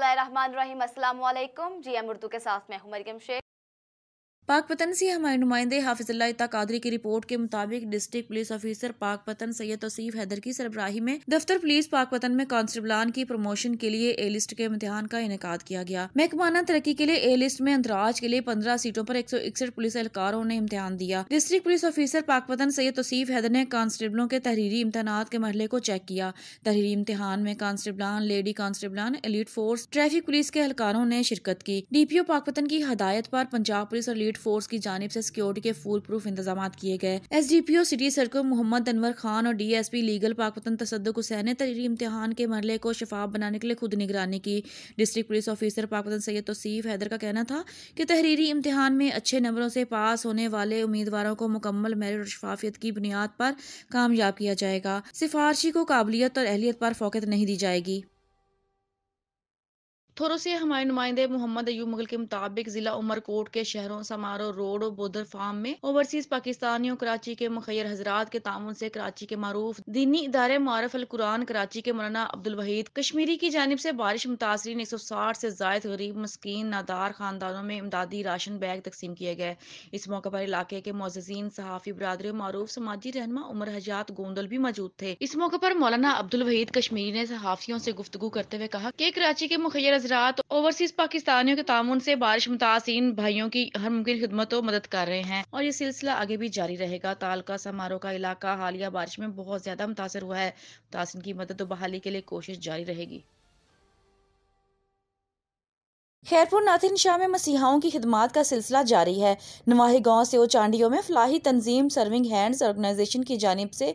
बिस्मिल्लाहिर्रहमानिर्रहीम अस्सलाम वालेकुम जी एम उर्दू के साथ मैं हूं मरियम शेख पाक पतन से हमारे नुमाइंदे हाफिजुल्ला इता कादरी की रिपोर्ट के मुताबिक डिस्ट्रिक्ट पुलिस ऑफिसर पतन सैयद तोसीफ हैदर की सरबराही में दफ्तर पुलिस पतन में कांस्टेबलान की प्रमोशन के लिए ए लिस्ट के इम्तिहान का इनका किया गया महकमाना तरक्की के लिए ए लिस्ट में अंतराज के लिए पंद्रह सीटों पर एक सौ इकसठ पुलिस एहलकारों ने इम्तिहान दिया डिस्ट्रिक्ट पुलिस ऑफिसर पाक पतन सैयद तोसीफ हैदर ने कांस्टेबलों के तहरीरी इम्तहान के मरले को चेक किया तहरीरी इम्तहान में कांस्टेबलान लेडी कांस्टेबलान एलिट फोर्स ट्रैफिक पुलिस के एहलकारों ने शिरकत की डी पी ओ पाकपतन की हदायत पर पंजाब पुलिस और लीड फोर्स की जानब ऐसी सिक्योरिटी के फूल प्रूफ इंतजाम किए गए S D P O city circle Mohammad Anwar Khan और D S P legal Pakpattan तसद हुसैन ने तहरीर इम्तहान के मरले को शफाफ बनाने के लिए खुद निगरानी की district police officer Pakpattan Syed Tauseef Haider का कहना था की तहरीरी इम्तहान में अच्छे नंबरों से पास होने वाले उम्मीदवारों को मुकम्मल मेरिट और शफाफियत की बुनियाद पर कामयाब किया जाएगा सिफारशी को काबिलियत और अहलियत पर फोकत नहीं दी जाएगी थोरोसी हमारे नुमाइंदे मोहम्मद अयूब मुगल के मुताबिक जिला उमरकोट के शहरों समारो रोड और बोधर फार्म में ओवरसीज पाकिस्तानियों कराची के मुखैर हजरात के ताउन से कराची के मरूफ दीनी इदारे मारफ अल कुरान कराची के मौलाना अब्दुल वहीद कश्मीरी की जानब से बारिश मुतासरीन एक सौ साठ से जायद गरीब मस्किन नादार खानदानों में इमदादी राशन बैग तकसीम किए गए इस मौके पर इलाके के मोजीन सहाफ़ी बरदरी मरूफ समाजी रहनमा उमर हजात गोंदल भी मौजूद थे इस मौके पर मौलाना अब्दुल वहीद कश्मीरी ने सहाफ़ियों से गुफ्तु करते हुए कहा कि कराची के मुखैर रात ओवरसीज पाकिस्तानियों के तामन से बारिश मुतासर भाइयों की हर मुमकिन खिदमत मदद कर रहे हैं और ये सिलसिला आगे भी जारी रहेगा तालका समारोह का इलाका हालिया बारिश में बहुत ज्यादा मुतासर हुआ है मुतासर की मदद और बहाली के लिए कोशिश जारी रहेगी खैरपुर नाथिन शाह में मसीहाओं की खिदमत का सिलसिला जारी है नवाही गांव से चांडियों में फलाही तंजीम सर्विंग हैंड्स ऑर्गेनाइजेशन की जानब से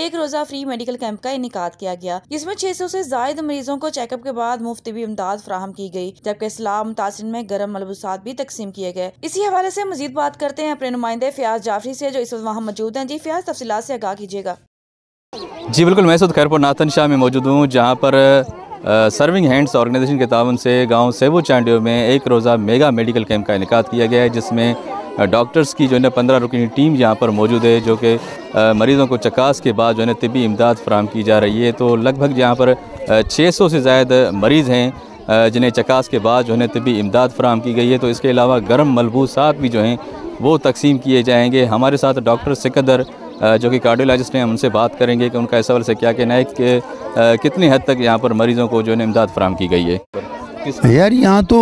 एक रोज़ा फ्री मेडिकल कैंप का इनका किया गया जिसमें 600 से जायद मरीजों को चेकअप के बाद मुफ्त भी इमदाद फ्राहम की गई जबकि सलाह मुतासर में गर्म मलबूसात भी तकसीम किए गए इसी हवाले ऐसी मजीद बात करते हैं अपने नुमाइंदे फयाज जाफरी ऐसी जो इस वक्त वहाँ मौजूद है जी फयाज तफसी से आगाह कीजिएगा जी बिल्कुल मैं खैरपुर नाथन शाह में मौजूद हूँ जहाँ पर सर्विंग हैंड्स ऑर्गेनाइजेशन के तावन से गांव सेबू चांडियो में एक रोज़ा मेगा मेडिकल कैंप का इनका किया गया है जिसमें डॉक्टर्स की जो है पंद्रह रुकनी टीम यहाँ पर मौजूद है जो कि मरीज़ों को चकास के बाद जो है तबी इमदाद फ्राहम की जा रही है तो लगभग यहाँ पर 600 से ज़ायद मरीज़ हैं जिन्हें चकास के बाद जो है ना तबी इमदाद फ्राहम की गई है तो इसके अलावा गर्म मलबूसात भी जो हैं वो तकसीम किए जाएँगे हमारे साथ डॉक्टर सिकंदर जो कि कार्डियोलॉजिस्ट हैं उनसे बात करेंगे कि उनका इस हवाले से क्या कहना है कि कितनी हद तक यहाँ पर मरीज़ों को जो है इमदाद फराम की गई है यार यहाँ तो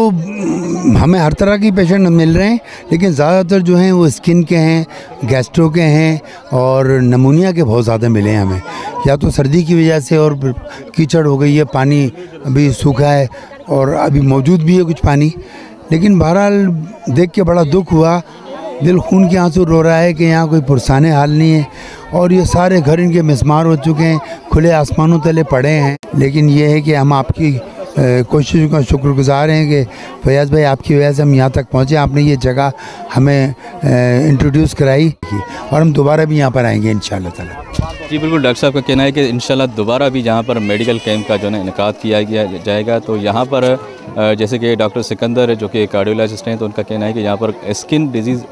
हमें हर तरह की पेशेंट मिल रहे हैं लेकिन ज़्यादातर जो हैं वो स्किन के हैं गैस्ट्रो के हैं और नमूनिया के बहुत ज़्यादा मिले हैं हमें या तो सर्दी की वजह से और कीचड़ हो गई है पानी अभी सूखा है और अभी मौजूद भी है कुछ पानी लेकिन बहरहाल देख के बड़ा दुख हुआ दिल खून के आंसू रो रहा है कि यहाँ कोई पुरसाने हाल नहीं है और ये सारे घर इनके मिसमार हो चुके हैं खुले आसमानों तले पड़े हैं लेकिन ये है कि हम आपकी कोशिशों का शुक्रगुजार हैं कि फयाज़ भाई आपकी वजह से हम यहाँ तक पहुँचे आपने ये जगह हमें इंट्रोड्यूस कराई और हम दोबारा भी यहाँ पर आएंगे इन ताला जी बिल्कुल डॉक्टर साहब का कहना है कि इन दोबारा भी जहाँ पर मेडिकल कैंप का जो है इनका किया गया जाएगा तो यहाँ पर जैसे कि डॉक्टर सिकंदर जो कि कार्डियोलॉजिस्ट हैं तो उनका कहना है कि यहाँ पर स्किन डिजीज़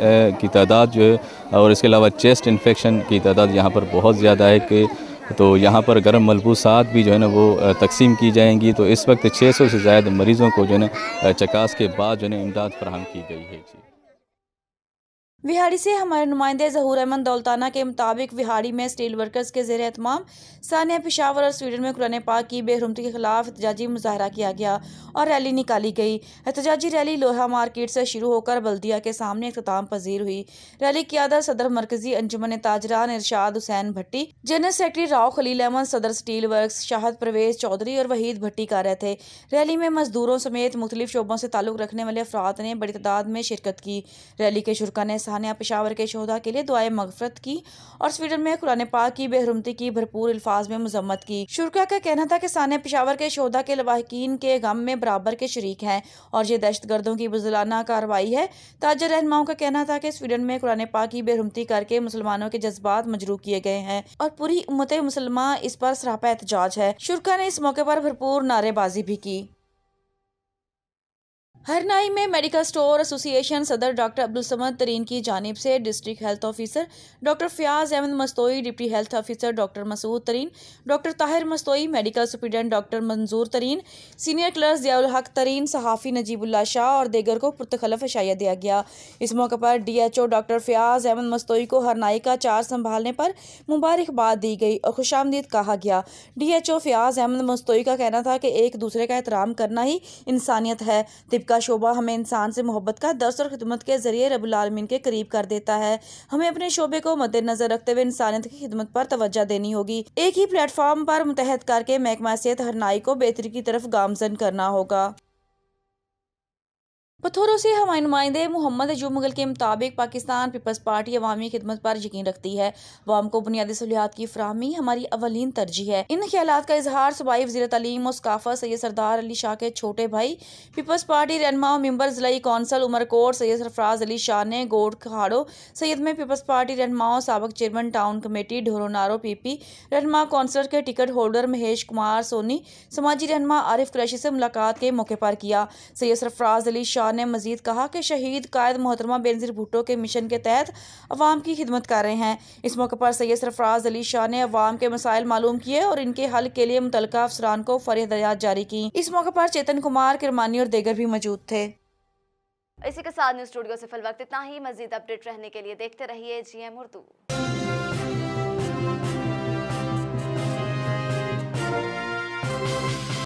की तादाद जो है और इसके अलावा चेस्ट इन्फेक्शन की तादाद यहाँ पर बहुत ज़्यादा है कि तो यहाँ पर गर्म मलबूसात भी जो है ना वो तकसीम की जाएंगी तो इस वक्त 600 से ज़्यादा मरीज़ों को जो है ना चकास के बाद जो है इमदाद फ्राहम की गई है जी विहाड़ी से हमारे नुमाइंदे जहूर अहमद दौलताना के मुताबिक विहाड़ी में स्टील वर्कर्स के जेर अहतमाम सानिया पिशावर और स्वीडन में कुरने पाक की बेहरमती के खिलाफ एहतजाजी मुजाहरा किया गया और रैली निकाली गई एहतजाजी रैली लोहा मार्केट से शुरू होकर बल्दिया के सामने अख्ताम पजीर हुई रैली की आदर सदर मरकजी अंजुमन ताजरान इरशाद हुसैन भट्टी जनरल सेक्रेटरी राव खलील अहमद सदर स्टील वर्क शाहद परवेज चौधरी और वहीद भट्टी कर रहे थे रैली में मजदूरों समेत मुख्तलिफ शोबों से ताल्लुक रखने वाले अफराद ने बड़ी तादाद में शिरकत की रैली के शुरा ने राजधानी पेशावर के शहदा के लिए दुआए मगफरत की और स्वीडन में कुरान पाक की बेहरमती की भरपूर अल्फाज में मजम्मत की शुरुआ का कहना था कि सानिया पेशावर के शहदा के लवाकिन के गम में बराबर के शरीक हैं और ये दहशत गर्दों की बुजलाना कार्रवाई है ताजर रहनुमाओं का कहना था कि स्वीडन में कुरान पाक की बेहरमती करके मुसलमानों के जज्बात मजरू किए गए हैं और पूरी उम्मत मुसलमान इस पर सरापा एहतजाज है शुरुआ ने इस मौके पर भरपूर नारेबाजी भी की हरनाई में मेडिकल स्टोर एसोसिएशन सदर डॉक्टर अब्दुल समद तरीन की जानब से district health officer doctor Fayaz Ahmed Mastoi deputy health officer doctor Masood Tareen doctor Tahir Mastoi medical superintendent doctor Manzoor Tareen senior क्लर्स जयाल हक तरीन सहाफ़ी नजीबुल्ला शाह और देगर को पुरतखलफ अशाया दिया गया इस मौके पर D H O doctor Fayaz Ahmed Mastoi को हरनाई का चार्ज संभालने पर मुबारकबाद दी गई और खुश आमदीद कहा गया D H O Fayaz Ahmed Mastoi का कहना था कि एक दूसरे का एहतराम करना ही इंसानियत है तिबका का शोबा हमें इंसान से मोहब्बत का दर्स और खिदमत के जरिए रबालमीन के करीब कर देता है हमें अपने शोबे को मद्देनजर रखते हुए इंसानियत की खिदमत पर तवज्जो देनी होगी एक ही प्लेटफॉर्म पर मुतहद करके महकमा सेहत हरनाई को बेहतरी की तरफ गामजन करना होगा पथोरों से हमारे नुमाइंदे मोहम्मद अजूब मुगल के मुताबिक पाकिस्तान पीपल्स पार्टी अवामी खिदमत पर यकीन रखती है वाम को बुनियादी सहूलियात की फ्राहमी हमारी अवलिन तरजीह है इन ख्याल का इजहार सूबाई वजी तलीम और सकाफत सैद सरदार अली शाह के छोटे भाई पीपल्स पार्टी रहनमा और मेम्बर जिलाई कौंसल उमरकोट सैद सरफराज अली शाह ने गोड खाड़ो सैद में पीपल्स पार्टी रहनमा और सबक chairman town committee Dhoronaro P P रहनमा कौंसलर के टिकट होल्डर महेश कुमार सोनी समाजी रहनमा आरिफ कुरैशी से मुलाकात के मौके पर किया सैद सरफराज अली शाह ने मजीद कहा कि शहीद कायद मोहतरमा बेनजीर भुट्टो के मिशन के तहत अवाम की खिदमत कर रहे हैं इस मौके पर सैयद सरफराज अली शाह ने अवाम के मसाइल मालूम किए और इनके हल के लिए मुतल अफसरान को फरी हदायत जारी की इस मौके पर चेतन कुमार किरमानी और देगर भी मौजूद थे इसी के साथ न्यूज स्टूडियो से फल वक्त इतना ही मजीद अपडेट रहने के लिए देखते रहिए जी एम उर्दू